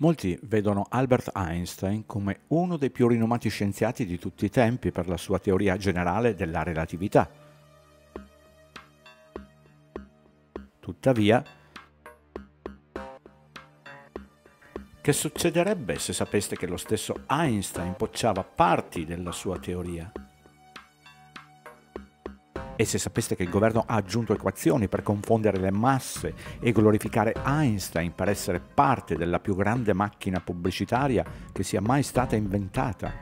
Molti vedono Albert Einstein come uno dei più rinomati scienziati di tutti i tempi per la sua teoria generale della relatività. Tuttavia, che succederebbe se sapeste che lo stesso Einstein bocciava parti della sua teoria? E se sapeste che il governo ha aggiunto equazioni per confondere le masse e glorificare Einstein per essere parte della più grande macchina pubblicitaria che sia mai stata inventata?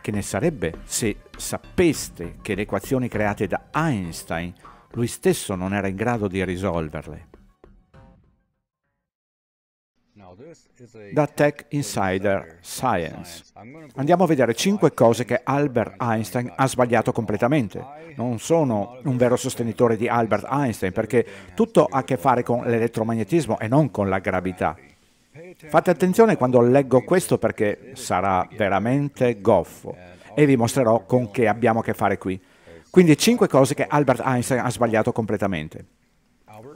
Che ne sarebbe se sapeste che le equazioni create da Einstein lui stesso non era in grado di risolverle? da Tech Insider Science. Andiamo a vedere cinque cose che Albert Einstein ha sbagliato completamente. Non sono un vero sostenitore di Albert Einstein perché tutto ha a che fare con l'elettromagnetismo e non con la gravità. Fate attenzione quando leggo questo perché sarà veramente goffo e vi mostrerò con che abbiamo a che fare qui. Quindi cinque cose che Albert Einstein ha sbagliato completamente.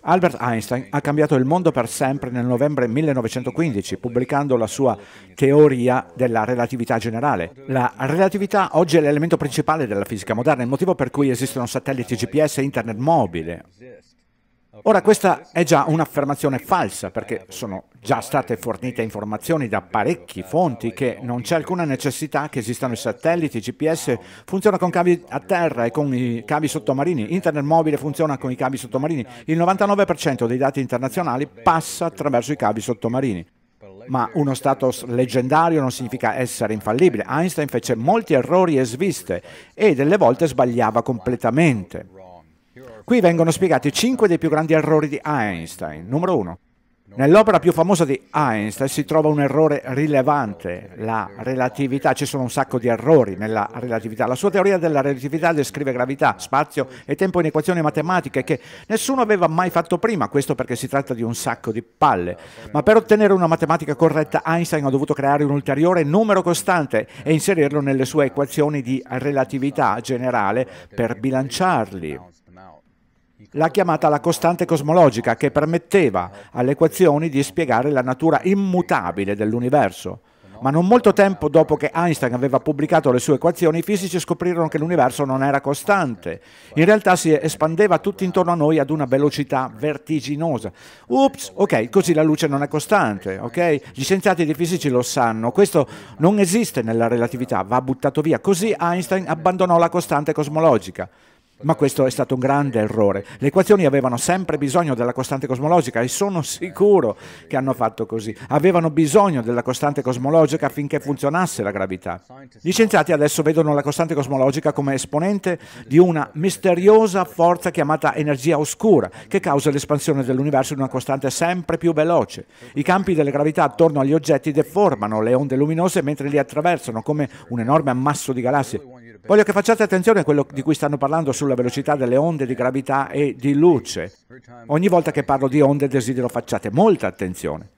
Albert Einstein ha cambiato il mondo per sempre nel novembre 1915 pubblicando la sua teoria della relatività generale. La relatività oggi è l'elemento principale della fisica moderna, il motivo per cui esistono satelliti GPS e internet mobile. Ora questa è già un'affermazione falsa perché sono già state fornite informazioni da parecchie fonti che non c'è alcuna necessità che esistano i satelliti, il GPS funziona con cavi a terra e con i cavi sottomarini, internet mobile funziona con i cavi sottomarini, il 99% dei dati internazionali passa attraverso i cavi sottomarini. Ma uno status leggendario non significa essere infallibile. Einstein fece molti errori e sviste e delle volte sbagliava completamente. Qui vengono spiegati 5 dei più grandi errori di Einstein. Numero 1. Nell'opera più famosa di Einstein si trova un errore rilevante, la relatività. Ci sono un sacco di errori nella relatività. La sua teoria della relatività descrive gravità, spazio e tempo in equazioni matematiche che nessuno aveva mai fatto prima, questo perché si tratta di un sacco di palle. Ma per ottenere una matematica corretta Einstein ha dovuto creare un ulteriore numero costante e inserirlo nelle sue equazioni di relatività generale per bilanciarli l'ha chiamata la costante cosmologica che permetteva alle equazioni di spiegare la natura immutabile dell'universo. Ma non molto tempo dopo che Einstein aveva pubblicato le sue equazioni, i fisici scoprirono che l'universo non era costante. In realtà si espandeva tutto intorno a noi ad una velocità vertiginosa. Ups, ok, così la luce non è costante, ok? Gli scienziati di fisici lo sanno, questo non esiste nella relatività, va buttato via. Così Einstein abbandonò la costante cosmologica ma questo è stato un grande errore. Le equazioni avevano sempre bisogno della costante cosmologica e sono sicuro che hanno fatto così. Avevano bisogno della costante cosmologica affinché funzionasse la gravità. Gli scienziati adesso vedono la costante cosmologica come esponente di una misteriosa forza chiamata energia oscura che causa l'espansione dell'universo in una costante sempre più veloce. I campi della gravità attorno agli oggetti deformano le onde luminose mentre li attraversano come un enorme ammasso di galassie. Voglio che eh, facciate attenzione a quello di cui stanno parlando sulla velocità delle onde di gravità e di luce. Ogni volta che parlo di onde desidero facciate molta attenzione.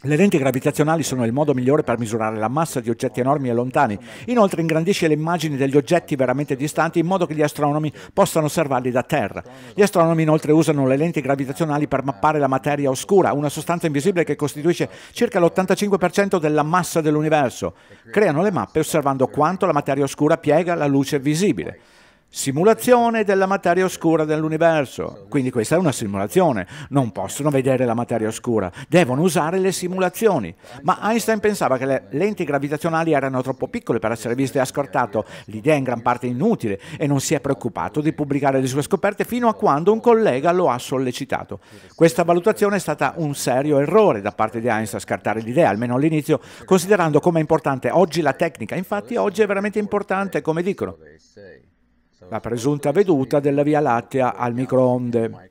Le lenti gravitazionali sono il modo migliore per misurare la massa di oggetti enormi e lontani. Inoltre ingrandisce le immagini degli oggetti veramente distanti in modo che gli astronomi possano osservarli da terra. Gli astronomi inoltre usano le lenti gravitazionali per mappare la materia oscura, una sostanza invisibile che costituisce circa l'85% della massa dell'universo. Creano le mappe osservando quanto la materia oscura piega la luce visibile simulazione della materia oscura dell'universo. Quindi questa è una simulazione, non possono vedere la materia oscura, devono usare le simulazioni. Ma Einstein pensava che le lenti gravitazionali erano troppo piccole per essere viste e ha scartato l'idea in gran parte inutile e non si è preoccupato di pubblicare le sue scoperte fino a quando un collega lo ha sollecitato. Questa valutazione è stata un serio errore da parte di Einstein scartare l'idea, almeno all'inizio, considerando come è importante oggi la tecnica. Infatti oggi è veramente importante, come dicono la presunta veduta della Via Lattea al microonde.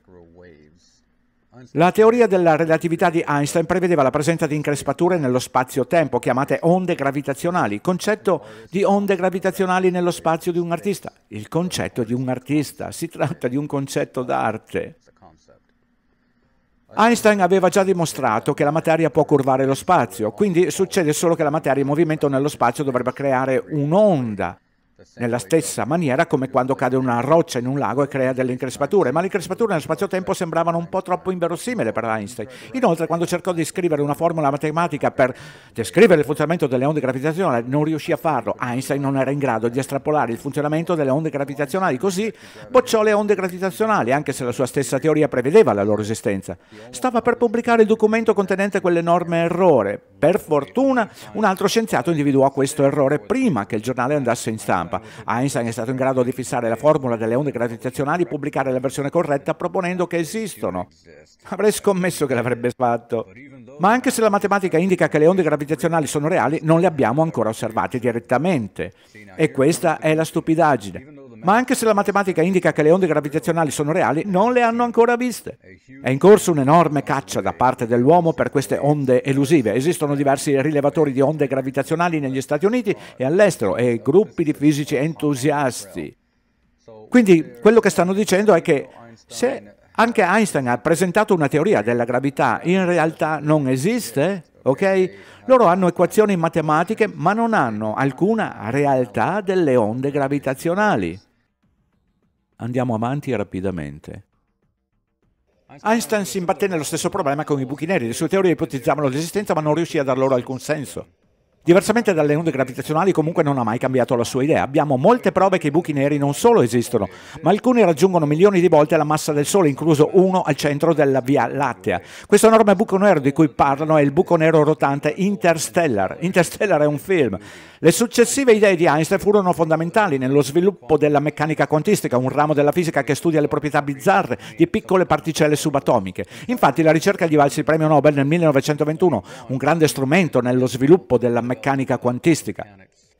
La teoria della relatività di Einstein prevedeva la presenza di increspature nello spazio-tempo, chiamate onde gravitazionali, concetto di onde gravitazionali nello spazio di un artista. Il concetto di un artista, si tratta di un concetto d'arte. Einstein aveva già dimostrato che la materia può curvare lo spazio, quindi succede solo che la materia in movimento nello spazio dovrebbe creare un'onda nella stessa maniera come quando cade una roccia in un lago e crea delle increspature, ma le increspature nello spazio-tempo sembravano un po' troppo inverosimile per Einstein. Inoltre, quando cercò di scrivere una formula matematica per descrivere il funzionamento delle onde gravitazionali, non riuscì a farlo. Einstein non era in grado di estrapolare il funzionamento delle onde gravitazionali, così bocciò le onde gravitazionali, anche se la sua stessa teoria prevedeva la loro esistenza. Stava per pubblicare il documento contenente quell'enorme errore. Per fortuna, un altro scienziato individuò questo errore prima che il giornale andasse in stampa. K. Einstein è stato in grado di fissare la formula delle onde gravitazionali e pubblicare la versione corretta proponendo che esistono. Avrei scommesso che l'avrebbe fatto. Ma anche se la matematica indica che le onde gravitazionali sono reali, non le abbiamo ancora osservate direttamente. E questa è la stupidaggine ma anche se la matematica indica che le onde gravitazionali sono reali, non le hanno ancora viste. È in corso un'enorme caccia da parte dell'uomo per queste onde elusive. Esistono diversi rilevatori di onde gravitazionali negli Stati Uniti e all'estero e gruppi di fisici entusiasti. Quindi quello che stanno dicendo è che se anche Einstein ha presentato una teoria della gravità, in realtà non esiste, ok? Loro hanno equazioni matematiche, ma non hanno alcuna realtà delle onde gravitazionali. Andiamo avanti rapidamente. Einstein si imbatté nello stesso problema con i buchi neri. Le sue teorie ipotizzavano l'esistenza ma non riuscì a dar loro alcun senso. Diversamente dalle onde gravitazionali comunque non ha mai cambiato la sua idea. Abbiamo molte prove che i buchi neri non solo esistono, ma alcuni raggiungono milioni di volte la massa del Sole, incluso uno al centro della Via Lattea. Questo enorme buco nero di cui parlano è il buco nero rotante Interstellar. Interstellar è un film. Le successive idee di Einstein furono fondamentali nello sviluppo della meccanica quantistica, un ramo della fisica che studia le proprietà bizzarre di piccole particelle subatomiche. Infatti la ricerca gli valse il premio Nobel nel 1921, un grande strumento nello sviluppo della meccanica meccanica quantistica.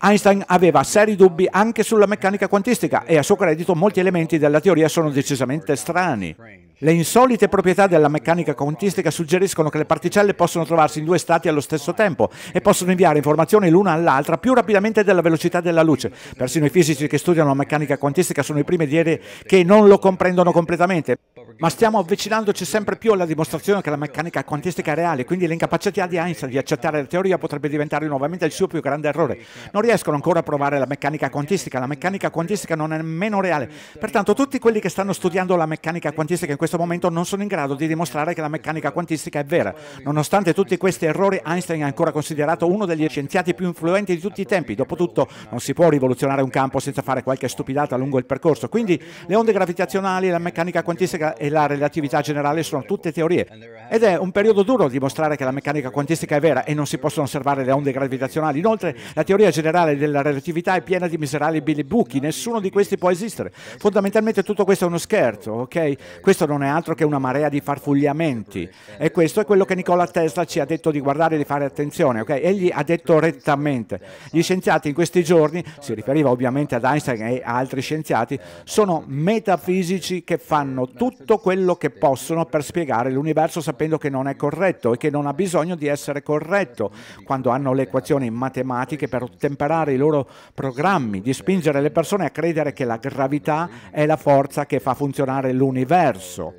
Einstein aveva seri dubbi anche sulla meccanica quantistica e a suo credito molti elementi della teoria sono decisamente strani. Le insolite proprietà della meccanica quantistica suggeriscono che le particelle possono trovarsi in due stati allo stesso tempo e possono inviare informazioni l'una all'altra più rapidamente della velocità della luce. Persino i fisici che studiano la meccanica quantistica sono i primi a dire che non lo comprendono completamente ma stiamo avvicinandoci sempre più alla dimostrazione che la meccanica quantistica è reale, quindi l'incapacità di Einstein di accettare la teoria potrebbe diventare nuovamente il suo più grande errore. Non riescono ancora a provare la meccanica quantistica, la meccanica quantistica non è nemmeno reale, pertanto tutti quelli che stanno studiando la meccanica quantistica in questo momento non sono in grado di dimostrare che la meccanica quantistica è vera. Nonostante tutti questi errori, Einstein è ancora considerato uno degli scienziati più influenti di tutti i tempi, dopotutto non si può rivoluzionare un campo senza fare qualche stupidata lungo il percorso, quindi le onde gravitazionali la meccanica quantistica e la relatività generale sono tutte teorie ed è un periodo duro dimostrare che la meccanica quantistica è vera e non si possono osservare le onde gravitazionali. Inoltre la teoria generale della relatività è piena di miserabili buchi, nessuno di questi può esistere. Fondamentalmente tutto questo è uno scherzo, ok? Questo non è altro che una marea di farfugliamenti e questo è quello che Nikola Tesla ci ha detto di guardare e di fare attenzione, ok? Egli ha detto rettamente. Gli scienziati in questi giorni, si riferiva ovviamente ad Einstein e altri scienziati, sono metafisici che fanno tutto tutto quello che possono per spiegare l'universo sapendo che non è corretto e che non ha bisogno di essere corretto, quando hanno le equazioni matematiche per ottemperare i loro programmi, di spingere le persone a credere che la gravità è la forza che fa funzionare l'universo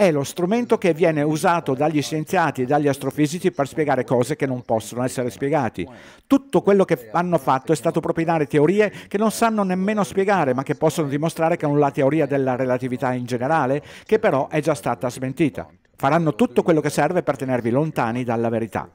è lo strumento che viene usato dagli scienziati e dagli astrofisici per spiegare cose che non possono essere spiegate. Tutto quello che hanno fatto è stato propinare teorie che non sanno nemmeno spiegare, ma che possono dimostrare che è la teoria della relatività in generale, che però è già stata smentita. Faranno tutto quello che serve per tenervi lontani dalla verità.